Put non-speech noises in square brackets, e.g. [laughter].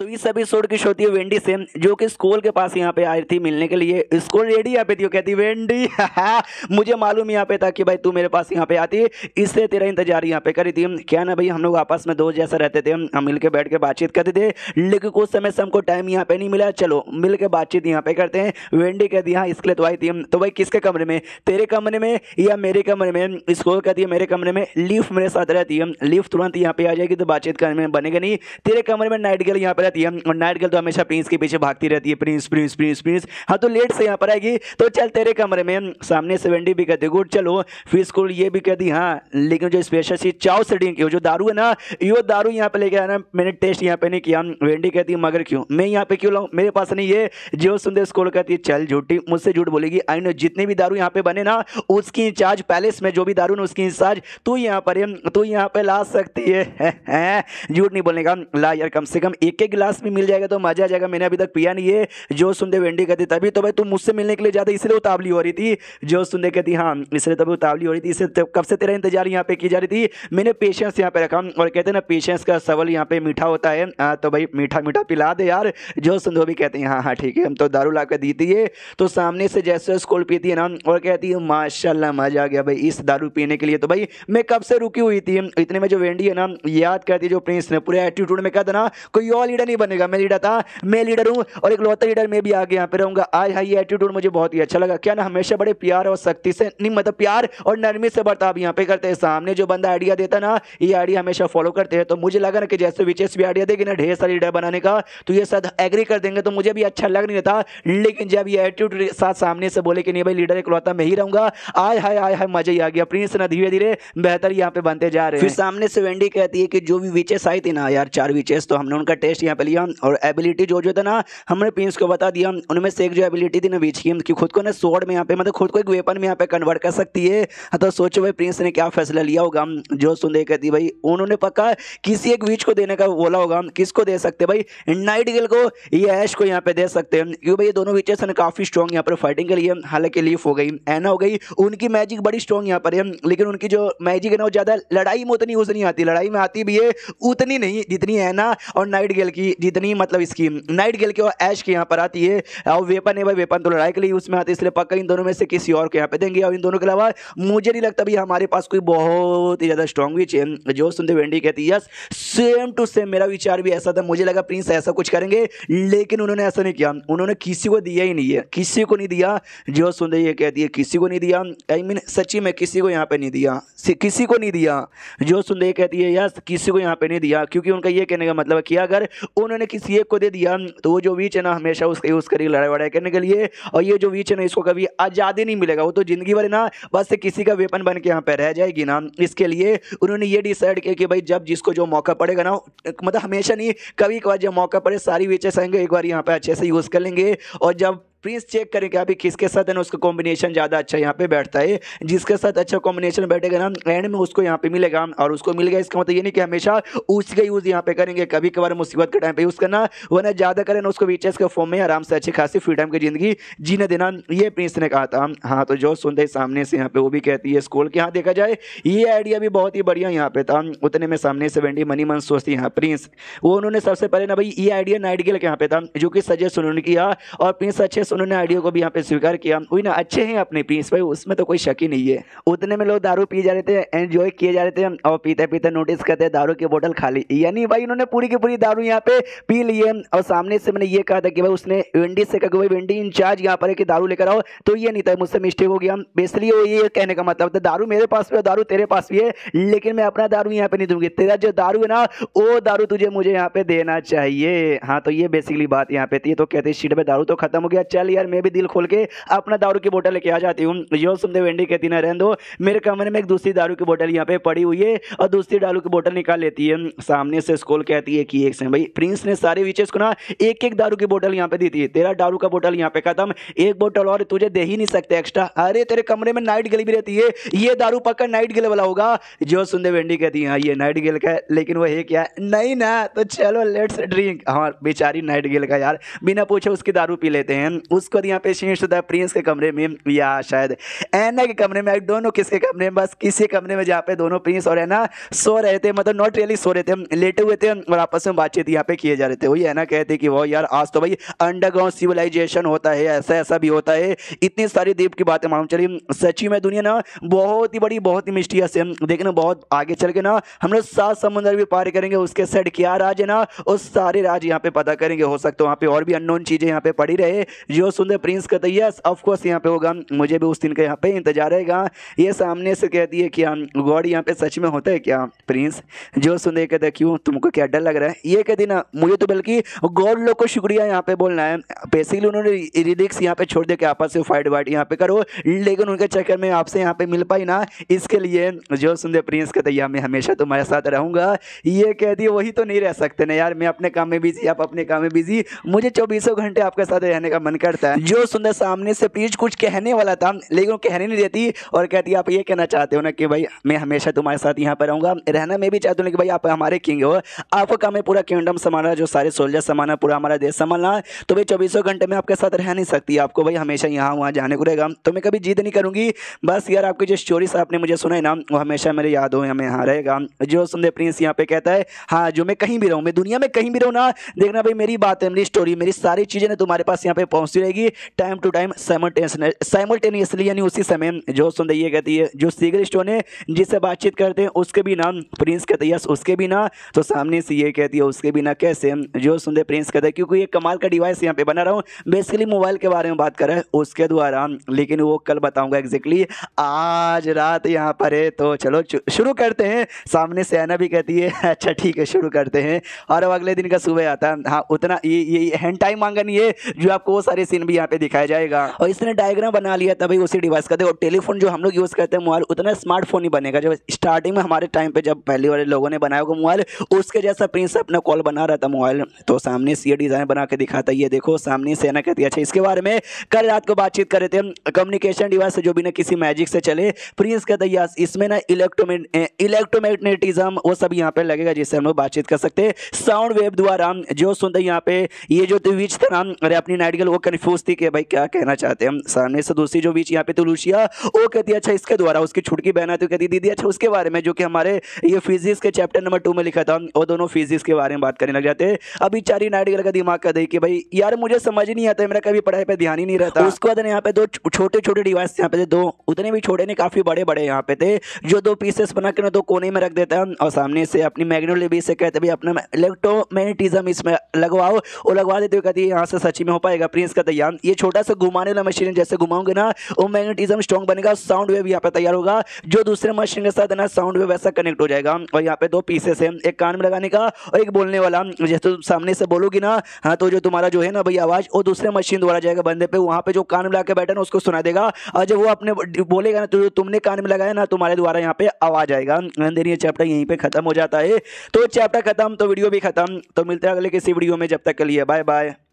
तो इस एपिसोड की शो थी वेंडी सेम जो कि स्कूल के पास यहाँ पे आई थी मिलने के लिए स्कूल रेडी यहाँ पे थी वो कहती वेंडी [laughs] मुझे मालूम यहाँ पे था कि भाई तू मेरे पास यहाँ पे आती इससे तेरा इंतजार यहाँ पे करी थी क्या ना भाई हम लोग आपस में दोस्त जैसा रहते थे हम मिल के बैठ के बातचीत करते थे लेकिन कुछ समय से हमको टाइम यहाँ पे नहीं मिला चलो मिल के बातचीत यहाँ पे करते हैं वेंडी कहती हाँ इसके लिए तो आई थी तो भाई किसके कमरे में तेरे कमरे में या मेरे कमरे में स्कूल कहती है मेरे कमरे में लिफ्ट मेरे साथ रहती है लिफ्ट तुरंत यहाँ पे आ जाएगी तो बातचीत करने में बनेगा नहीं तेरे कमरे में नाइट गेल यहाँ पे रहती है और नाइट गर्ल तो हमेशा प्रिंस के पीछे भागती रहती है प्रिंस प्रिंस प्रिंस प्रिंस हाँ तो लेट से यहाँ पर आएगी तो चल तेरे कमरे में सामने सेवेंटी वेंडी भी कहती गुड चलो फिर स्कूल ये भी कहती हाँ लेकिन जो स्पेशल सी चाव से ड्रिंक जो दारू है ना यो दारू यहाँ पर लेके आना मैंने टेस्ट यहाँ पे नहीं किया वेंडी कहती मगर क्यों मैं यहाँ पे क्यों लाऊँ मेरे पास नहीं है जो सुंदर स्कूल कहती चल झूठी मुझसे झूठ बोलेगी आई नो जितने भी दारू यहाँ पे बने ना उसकी इंचार्ज पैलेस में जो भी दारू ना उसकी इंचार्ज तू यहाँ पर तू यहाँ पे ला सकती है [laughs] झूठ नहीं बोलेगा ला यार कम से कम एक एक ग्लास भी मिल जाएगा तो मजा आ जाएगा मैंने अभी तक पिया नहीं है जो सुनते वेंडी कहती तभी तो भाई तू मुझसे मिलने के लिए ज़्यादा इसलिए उतावली हो रही थी जो सुनते कहती हाँ इसलिए तभी उतावली हो रही थी इसे तो कब से तेरा इंतजार यहाँ पे की जा रही थी मैंने पेशेंस यहाँ पे रखा और कहते ना पेशेंस का सवाल यहाँ पे मीठा होता है तो भाई मीठा मीठा पिला दे यार जो सुन भी कहते हैं हाँ हाँ ठीक है हम तो दारू ला दी थी तो सामने से जैसे स्कूल पीती है ना और कहती है माशाला मजा आ गया भाई इस दारू पीने के लिए तो भाई मैं कब से रुकी हुई थी इतने में जो वेंडी है ना याद करती जो प्रिंस ने पूरे एटीट्यूड में कहता ना कोई और लीडर नहीं बनेगा मैं लीडर था मैं लीडर हूँ और एक लौता लीडर मैं भी आगे यहाँ पे रहूँगा आज हाँ ये एटीट्यूड मुझे बहुत ही अच्छा लगा क्या ना हमेशा बड़े प्यार और सख्ती से नहीं मतलब प्यार और नरमी से बर्ताव यहाँ पे करते हैं सामने जो बंदा आइडिया देता ना ये आइडिया हमेशा फॉलो करते हैं तो मुझे लगा ना कि जैसे विचेस भी आइडिया देगी ना ढेर सारे लीडर बनाने का तो ये शायद एग्री कर देंगे तो मुझे भी अच्छा लग नहीं था लेकिन जब ये एटीट्यूड साथ सामने से बोले कि नहीं भाई लीडर एक लौता मैं ही रहूँगा आय हाय आय हाय मजा ही आ गया प्रिंस ना धीरे धीरे बेहतर यहाँ पे बनते जा रहे हैं फिर सामने से वेंडी कहती है कि जो भी विचेस आई थी ना यार चार विचेस तो हमने उनका टेस्ट यहाँ पे लिया और एबिलिटी जो जो था ना हमने प्रिंस को बता दिया उनमें से एक जो एबिलिटी थी ना बीच की कि खुद को ना सोड में यहाँ पे मतलब खुद को एक वेपन में यहाँ पे कन्वर्ट कर सकती है तो सोचो भाई प्रिंस ने क्या फैसला लिया होगा जो सुनदे कहती भाई उन्होंने पक्का किसी एक बीच को देने का बोला होगा किसको दे सकते भाई नाइट गिल को ये ऐश को यहाँ पे दे सकते हैं क्योंकि भाई ये दोनों बीचेस ने काफ़ी स्ट्रॉन्ग यहाँ पर फाइटिंग के लिए हालांकि लीफ हो गई एना हो गई उनकी मैजिक बड़ी स्ट्रॉन्ग यहाँ पर है लेकिन उनकी जो मैजिक है ना वो ज़्यादा लड़ाई में उतनी यूज़ नहीं आती लड़ाई में आती भी है उतनी नहीं जितनी है ना और नाइट गेल की की जितनी मतलब इसकी नाइट गेल के और ऐश की यहाँ पर आती है और वेपन है भाई वेपन तो लड़ाई के लिए उसमें में आती है इसलिए पक्का इन दोनों में से किसी और को यहाँ पे देंगे और इन दोनों के अलावा मुझे नहीं लगता भी हमारे पास कोई बहुत ही ज़्यादा स्ट्रॉन्ग भी चेन जो सुनते वेंडी कहती है यस सेम टू सेम मेरा विचार भी ऐसा था मुझे लगा प्रिंस ऐसा कुछ करेंगे लेकिन उन्होंने ऐसा नहीं किया उन्होंने किसी को दिया ही नहीं है किसी को नहीं दिया जो सुनते ये कहती है किसी को नहीं दिया आई मीन सच्ची में किसी को यहाँ पे नहीं दिया किसी को नहीं दिया जो सुनते कहती है यस किसी को यहाँ पे नहीं दिया क्योंकि उनका ये कहने का मतलब है कि अगर उन्होंने किसी एक को दे दिया तो वो जो वीच है ना हमेशा उसका यूज़ करेगी लड़ाई वड़ाई करने के लिए और ये जो वीच है ना इसको कभी आज़ादी नहीं मिलेगा वो तो ज़िंदगी भर ना बस किसी का वेपन बन के यहाँ पर रह जाएगी ना इसके लिए उन्होंने ये डिसाइड किया कि भाई जब जिसको जो मौका पड़ेगा ना मतलब हमेशा नहीं कभी एक बार जब मौका पड़े सारी वीचेस आएंगे एक बार यहाँ पर अच्छे से यूज़ कर लेंगे और जब प्रिंस चेक करें कि अभी किसके साथ है ना उसका कॉम्बिनेशन ज़्यादा अच्छा यहाँ पे बैठता है जिसके साथ अच्छा कॉम्बिनेशन बैठेगा ना एंड में उसको यहाँ पे मिलेगा और उसको मिल गया इसका मतलब ये नहीं कि हमेशा उसी का यूज़ यहाँ पे करेंगे कभी कभार मुसीबत के टाइम पे यूज़ करना वरना ज़्यादा करें ना उसको वीचेस के फॉर्म में आराम से अच्छी खासी फ्री टाइम की ज़िंदगी जीने देना ये प्रिंस ने कहा था हाँ तो जो सुनते सामने से यहाँ पे वो भी कहती है स्कूल के यहाँ देखा जाए ये आइडिया भी बहुत ही बढ़िया यहाँ पे था उतने में सामने से वेंडी मनी मन सोचती यहाँ प्रिंस वो उन्होंने सबसे पहले ना भाई ये आइडिया नाइटगेल के यहाँ पे था जो कि सजेस्ट उन्होंने किया और प्रिंस अच्छे उन्होंने आइडियो को भी यहाँ पे स्वीकार किया वही ना अच्छे हैं अपने प्रिंस भाई उसमें तो कोई शक ही नहीं है उतने में लोग दारू पी जा रहे थे एंजॉय किए जा रहे थे और पीते पीते नोटिस करते दारू की बोतल खाली यानी भाई उन्होंने पूरी की पूरी दारू यहाँ पे पी ली है और सामने से मैंने ये कहा था कि भाई उसने वेंडी से कहा कि भाई वेंडी इंचार्ज यहाँ पर है कि दारू लेकर आओ तो ये नहीं था मुझसे मिस्टेक हो गया बेसली वो ये कहने का मतलब था दारू मेरे पास भी है दारू तेरे पास भी है लेकिन मैं अपना दारू यहाँ पे नहीं दूंगी तेरा जो दारू है ना वो दारू तुझे मुझे यहाँ पे देना चाहिए हाँ तो ये बेसिकली बात यहाँ पे थी तो कहते शीट पे दारू तो खत्म हो गया अच्छा, चल यार मैं भी दिल खोल के अपना दारू की बोटल लेके आ जाती हूँ यो सुमदेव वेंडी कहती ना रहो मेरे कमरे में एक दूसरी दारू की बोटल यहाँ पे पड़ी हुई है और दूसरी दारू की बोटल निकाल लेती है सामने से स्कूल कहती है कि एक से भाई प्रिंस ने सारे विचेस को ना एक एक दारू की बोटल यहाँ पे दी थी तेरा दारू का बोटल यहाँ पे खत्म एक बोटल और तुझे दे ही नहीं सकते एक्स्ट्रा अरे तेरे कमरे में नाइट गली भी रहती है ये दारू पकड़ नाइट गले वाला होगा जो सुनदेव वेंडी कहती है हाँ ये नाइट गेल का लेकिन वो है क्या नहीं ना तो चलो लेट्स ड्रिंक हाँ बेचारी नाइट गेल का यार बिना पूछे उसकी दारू पी लेते हैं उसको यहाँ पे शीर्षदा प्रिंस के कमरे में या शायद एना के कमरे में दोनों किसके कमरे में बस किसी कमरे में जहाँ पे दोनों प्रिंस और एना सो रहे थे मतलब नॉट रियली सो रहे थे लेटे हुए थे और आपस में बातचीत यहाँ पे किए जा रहे थे वही एना कहते कि वो यार आज तो भाई अंडरग्राउंड सिविलाइजेशन होता है ऐसा ऐसा भी होता है इतनी सारी द्वीप की बातें मालूम चली सची में दुनिया ना बहुत ही बड़ी बहुत ही मिस्टी से देखना बहुत आगे चल के ना हम लोग सात समुद्र भी पार करेंगे उसके साइड क्या राज है ना उस सारे राज यहाँ पे पता करेंगे हो सकता है वहाँ पे और भी अननोन चीज़ें यहाँ पे पड़ी रहे जो सुन प्रिंस का यस ऑफकोर्स यहाँ पे होगा मुझे भी उस दिन का यहाँ पे इंतजार रहेगा ये सामने से कहती है कि हाँ, गॉड यहाँ पे सच में होता है क्या प्रिंस जो सुन कहते क्यों तुमको क्या डर लग रहा है ये कहती ना मुझे तो बल्कि गॉड लोग को शुक्रिया यहाँ पे बोलना है बेसिकली उन्होंने रिलिक्स यहाँ पे छोड़ दिया कि आपस से फाइट वाइट यहाँ पे करो लेकिन उनके चक्कर में आपसे यहाँ पे मिल पाई ना इसके लिए जो सुंदर प्रिंस कहते हैं मैं हमेशा तुम्हारे साथ रहूँगा ये कह दिए वही तो नहीं रह सकते ना यार मैं अपने काम में बिजी आप अपने काम में बिजी मुझे चौबीसों घंटे आपके साथ रहने का मन करता है जो सुंदर सामने से प्लीज कुछ कहने वाला था लेकिन वो कहने नहीं देती और कहती आप ये कहना चाहते हो ना कि भाई मैं हमेशा तुम्हारे साथ यहाँ पर रहूँगा रहना मैं भी चाहता हूँ कि भाई आप हमारे किंग हो आपका काम है पूरा किंगडम संभालना जो सारे सोल्जर संभालना पूरा हमारा देश संभालना तो भाई चौबीसों घंटे में आपके साथ रह नहीं सकती आपको भाई हमेशा यहाँ वहाँ जाने को रहेगा तो मैं कभी जीत नहीं करूँगी बस यार आपकी जो स्टोरीज आपने मुझे सुनाई ना वो हमेशा मेरे याद हो हमें यहाँ रहेगा जो सुंदर प्रिंस यहाँ पे कहता है हाँ जो मैं कहीं भी रहूँ मैं दुनिया में कहीं भी रहूँ ना देखना भाई मेरी बात है मेरी स्टोरी मेरी सारी चीज़ें ना तुम्हारे पास यहाँ पे पहुँच पहुंचती रहेगी टाइम टू टाइम साइमल्टेनियसली यानी उसी समय जो सुन रही है कहती है जो सीगल स्टोन है जिससे बातचीत करते हैं उसके भी नाम प्रिंस कहते यस उसके भी ना तो सामने से ये कहती है उसके भी ना कैसे जो सुन प्रिंस कहते हैं क्योंकि ये कमाल का डिवाइस यहाँ पे बना रहा हूँ बेसिकली मोबाइल के बारे में बात कर रहा है उसके द्वारा लेकिन वो कल बताऊँगा एग्जैक्टली आज रात यहाँ पर है तो चलो शुरू करते हैं सामने से आना भी कहती है [laughs] अच्छा ठीक है शुरू करते हैं और अगले दिन का सुबह आता है हाँ उतना ये ये हैंड टाइम मांगा नहीं है जो आपको वो सारे ये सीन भी यहाँ पे दिखाया जाएगा और इसने डायग्राम बना लिया तभी उसी डिवाइस का और टेलीफोन जो हम लोग यूज़ करते हैं मोबाइल उतना स्मार्टफोन ही बनेगा जब स्टार्टिंग में हमारे टाइम पे जब पहले वाले लोगों ने बनाया होगा मोबाइल उसके जैसा प्रिंस अपना कॉल बना रहा था मोबाइल तो सामने से ये डिज़ाइन बना के दिखाता ये देखो सामने से ना कहती अच्छा इसके बारे में कल रात को बातचीत कर रहे थे कम्युनिकेशन डिवाइस जो भी ना किसी मैजिक से चले प्रिंस कहता यस इसमें ना इलेक्ट्रोमेट इलेक्ट्रोमैग्नेटिज्म वो सब यहाँ पे लगेगा जिससे हम लोग बातचीत कर सकते हैं साउंड वेव द्वारा जो सुनते यहाँ पे ये जो विच था नाम अपनी नाइटिकल वो कंफ्यूज थी कि भाई क्या कहना चाहते हैं हम सामने से दूसरी जो बीच यहाँ पे तुलूसिया वो कहती अच्छा इसके द्वारा उसकी छुटकी बहना तो कहती दीदी अच्छा उसके बारे में जो कि हमारे ये फिजिक्स के चैप्टर नंबर टू में लिखा था वो दोनों फिजिक्स के बारे में बात करने लग जाते अभी चारी नाइडगर का दिमाग का दी कि भाई यार मुझे समझ नहीं आता मेरा कभी पढ़ाई पर ध्यान ही नहीं रहता उसके बाद यहाँ पे दो छोटे छोटे डिवाइस यहाँ पे दो उतने भी छोटे नहीं काफ़ी बड़े बड़े यहाँ पे थे जो दो पीसेस बनाकर दो कोने में रख देता और सामने से अपनी मैग्नोलेबी से कहते भाई अपना इलेक्ट्रोमैग्नेटिज्म इसमें लगवाओ वो लगवा देते हुए कहती यहाँ से सची में हो पाएगा प्रिंस पे तैयार ये छोटा सा घुमाने वाला मशीन जैसे घुमाओगे ना वो मैग्नेटिज्म स्ट्रॉन्ग बनेगा साउंड वेव यहाँ पे तैयार होगा जो दूसरे मशीन के साथ ना साउंड वेव वैसा कनेक्ट हो जाएगा और यहाँ पे दो पीसेस है एक कान में लगाने का और एक बोलने वाला जैसे सामने से बोलोगी ना हाँ तो जो तुम्हारा जो है ना भाई आवाज़ वो दूसरे मशीन द्वारा जाएगा बंदे पे वहाँ पे जो कान में लगा के बैठा ना उसको सुना देगा और जब वो अपने बोलेगा ना तो तुमने कान में लगाया ना तुम्हारे द्वारा यहाँ पे आवाज़ आएगा देन ये चैप्टर यहीं पर खत्म हो जाता है तो चैप्टर खत्म तो वीडियो भी खत्म तो मिलते हैं अगले किसी वीडियो में जब तक के लिए बाय बाय